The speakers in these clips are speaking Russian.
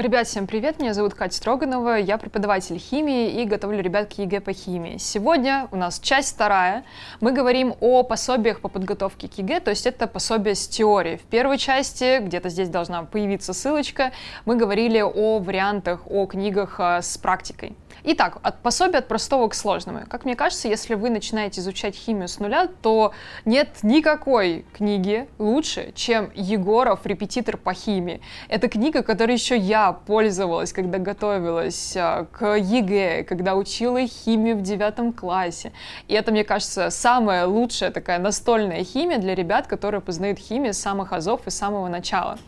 Ребят, всем привет, меня зовут Катя Строганова, я преподаватель химии и готовлю ребят к ЕГЭ по химии. Сегодня у нас часть вторая, мы говорим о пособиях по подготовке к ЕГЭ, то есть это пособие с теорией. В первой части, где-то здесь должна появиться ссылочка, мы говорили о вариантах, о книгах э, с практикой. Итак, от пособия от простого к сложному. Как мне кажется, если вы начинаете изучать химию с нуля, то нет никакой книги лучше, чем Егоров «Репетитор по химии». Это книга, которую еще я пользовалась, когда готовилась а, к ЕГЭ, когда учила химию в девятом классе. И это, мне кажется, самая лучшая такая настольная химия для ребят, которые познают химию с самых азов и с самого начала.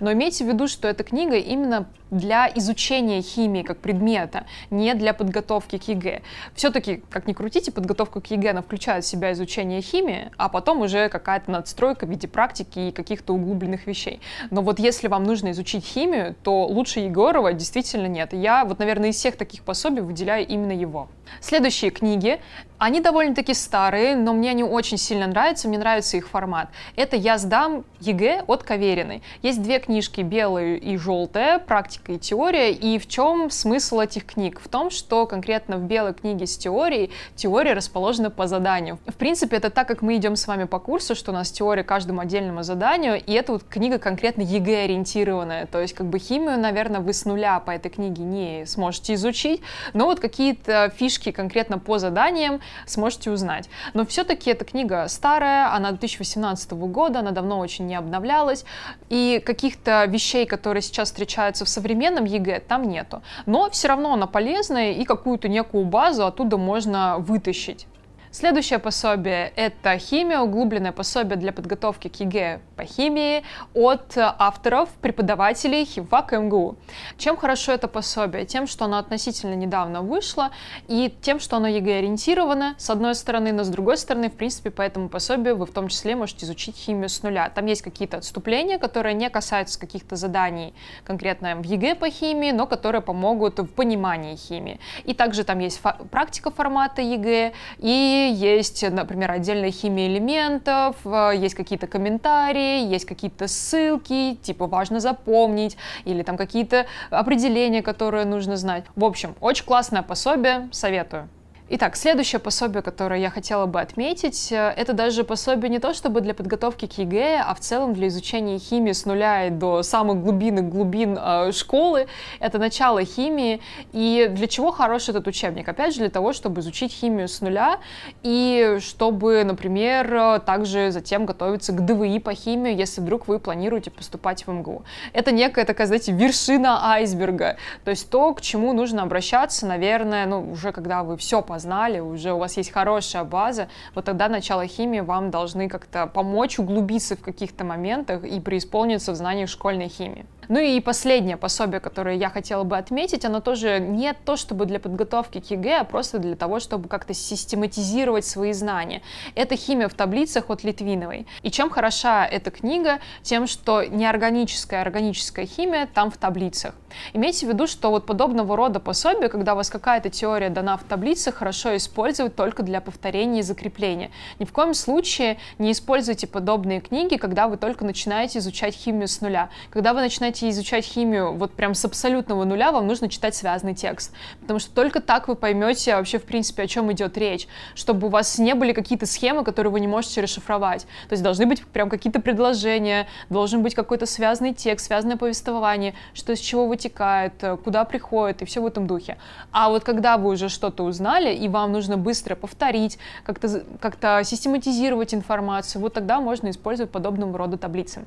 Но имейте в виду, что эта книга именно для изучения химии как предмета, не для подготовки к ЕГЭ. Все-таки, как ни крутите, подготовка к ЕГЭ, она включает в себя изучение химии, а потом уже какая-то надстройка в виде практики и каких-то углубленных вещей. Но вот если вам нужно изучить химию, то лучше лучше Егорова действительно нет. Я вот, наверное, из всех таких пособий выделяю именно его. Следующие книги, они довольно-таки старые, но мне они очень сильно нравятся, мне нравится их формат. Это «Я сдам ЕГЭ» от Кавериной. Есть две книжки, белая и желтая, «Практика и теория». И в чем смысл этих книг? В том, что конкретно в белой книге с теорией теория расположена по заданию. В принципе, это так, как мы идем с вами по курсу, что у нас теория каждому отдельному заданию, и эта вот книга конкретно ЕГЭ ориентированная. То есть, как бы химию, наверное, вы с нуля по этой книге не сможете изучить, но вот какие-то фишки практически конкретно по заданиям сможете узнать. Но все-таки эта книга старая, она 2018 года, она давно очень не обновлялась, и каких-то вещей, которые сейчас встречаются в современном ЕГЭ, там нету. Но все равно она полезная, и какую-то некую базу оттуда можно вытащить. Следующее пособие — это «Химия», углубленное пособие для подготовки к ЕГЭ по химии от авторов, преподавателей химфак МГУ. Чем хорошо это пособие? Тем, что оно относительно недавно вышло, и тем, что оно ЕГЭ-ориентировано, с одной стороны, но с другой стороны, в принципе, по этому пособию вы в том числе можете изучить химию с нуля. Там есть какие-то отступления, которые не касаются каких-то заданий конкретно в ЕГЭ по химии, но которые помогут в понимании химии. И также там есть фа- практика формата ЕГЭ и есть, например, отдельная химия элементов, э, есть какие-то комментарии, есть какие-то ссылки, типа важно запомнить, или там какие-то определения, которые нужно знать. В общем, очень классное пособие, советую. Итак, следующее пособие, которое я хотела бы отметить, э, это даже пособие не то чтобы для подготовки к ЕГЭ, а в целом для изучения химии с нуля и до самых глубин глубин э, школы. Это начало химии. И для чего хорош этот учебник? Опять же, для того, чтобы изучить химию с нуля и чтобы, например, э, также затем готовиться к ДВИ по химии, если вдруг вы планируете поступать в МГУ. Это некая такая, знаете, вершина айсберга. То есть то, к чему нужно обращаться, наверное, ну, уже когда вы все познаете знали, уже у вас есть хорошая база, вот тогда начало химии вам должны как-то помочь углубиться в каких-то моментах и преисполниться в знаниях школьной химии. Ну и последнее пособие, которое я хотела бы отметить, оно тоже не то чтобы для подготовки к ЕГЭ, а просто для того, чтобы как-то систематизировать свои знания. Это «Химия в таблицах» от Литвиновой. И чем хороша эта книга? Тем, что неорганическая, органическая химия там в таблицах. Имейте в виду, что вот подобного рода пособие, когда у вас какая-то теория дана в таблицах, хорошо использовать только для повторения и закрепления. Ни в коем случае не используйте подобные книги, когда вы только начинаете изучать химию с нуля. Когда вы начинаете начинаете изучать химию вот прям с абсолютного нуля, вам нужно читать связанный текст, потому что только так вы поймете вообще, в принципе, о чем идет речь, чтобы у вас не были какие-то схемы, которые вы не можете расшифровать. То есть должны быть прям какие-то предложения, должен быть какой-то связанный текст, связанное повествование, что из чего вытекает, э, куда приходит и все в этом духе. А вот когда вы уже что-то узнали, и вам нужно быстро повторить, как-то как, -то, как -то систематизировать информацию, вот тогда можно использовать подобного рода таблицы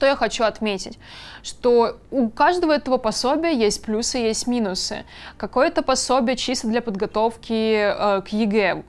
что я хочу отметить? Что у каждого этого пособия есть плюсы, есть минусы. Какое-то пособие чисто для подготовки э, к ЕГЭ,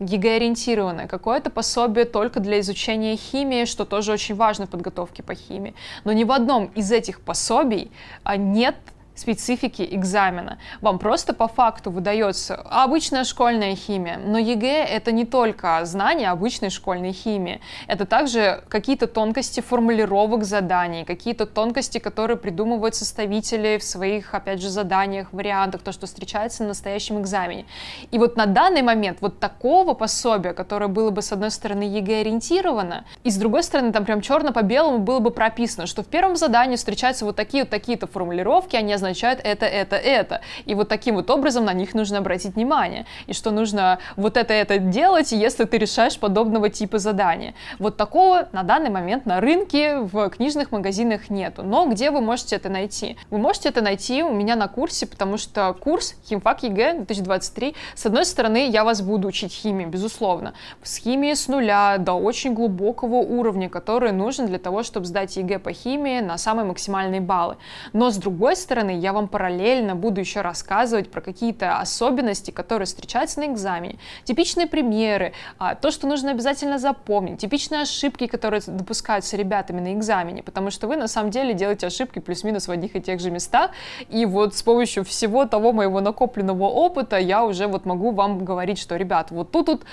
ЕГЭ ориентированное, какое-то пособие только для изучения химии, что тоже очень важно в подготовке по химии. Но ни в одном из этих пособий а, нет специфики экзамена. Вам просто по факту выдается обычная школьная химия, но ЕГЭ это не только знания обычной школьной химии, это также какие-то тонкости формулировок заданий, какие-то тонкости, которые придумывают составители в своих, опять же, заданиях, вариантах, то, что встречается на настоящем экзамене. И вот на данный момент вот такого пособия, которое было бы, с одной стороны, ЕГЭ ориентировано, и с другой стороны, там прям черно по белому было бы прописано, что в первом задании встречаются вот такие вот такие-то формулировки, они означает это, это, это. И вот таким вот образом на них нужно обратить внимание. И что нужно вот это, это делать, если ты решаешь подобного типа задания. Вот такого на данный момент на рынке в книжных магазинах нету. Но где вы можете это найти? Вы можете это найти у меня на курсе, потому что курс Химфак ЕГЭ 2023, с одной стороны, я вас буду учить химии, безусловно. С химии с нуля до очень глубокого уровня, который нужен для того, чтобы сдать ЕГЭ по химии на самые максимальные баллы. Но с другой стороны, я вам параллельно буду еще рассказывать про какие-то особенности, которые встречаются на экзамене, типичные примеры, а, то, что нужно обязательно запомнить, типичные ошибки, которые допускаются ребятами на экзамене, потому что вы на самом деле делаете ошибки плюс-минус в одних и тех же местах, и вот с помощью всего того моего накопленного опыта я уже вот могу вам говорить, что, ребят, вот тут, тут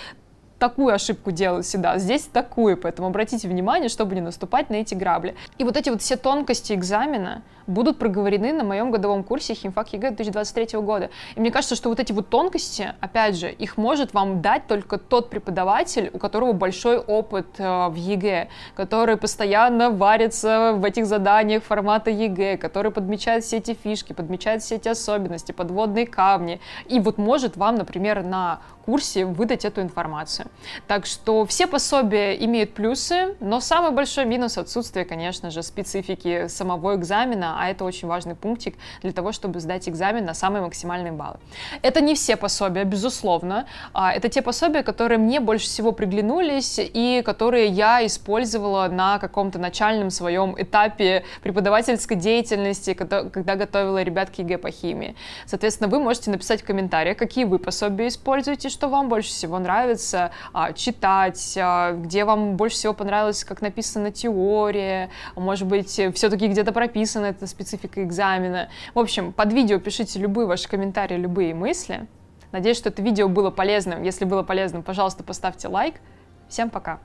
такую ошибку делают сюда здесь такую, поэтому обратите внимание, чтобы не наступать на эти грабли. И вот эти вот все тонкости экзамена будут проговорены на моем годовом курсе химфак ЕГЭ 2023 года. И мне кажется, что вот эти вот тонкости, опять же, их может вам дать только тот преподаватель, у которого большой опыт э, в ЕГЭ, который постоянно варится в этих заданиях формата ЕГЭ, который подмечает все эти фишки, подмечает все эти особенности, подводные камни, и вот может вам, например, на курсе выдать эту информацию. Так что все пособия имеют плюсы, но самый большой минус отсутствие, конечно же, специфики самого экзамена, а это очень важный пунктик для того, чтобы сдать экзамен на самые максимальные баллы. Это не все пособия, безусловно. А, это те пособия, которые мне больше всего приглянулись и которые я использовала на каком-то начальном своем этапе преподавательской деятельности, когда готовила ребят к ЕГЭ по химии. Соответственно, вы можете написать в комментариях, какие вы пособия используете, что вам больше всего нравится а, читать, а, где вам больше всего понравилось, как написана теория, может быть, э, все-таки где-то прописана эта специфика экзамена. В общем, под видео пишите любые ваши комментарии, любые мысли. Надеюсь, что это видео было полезным. Если было полезным, пожалуйста, поставьте лайк. Всем пока!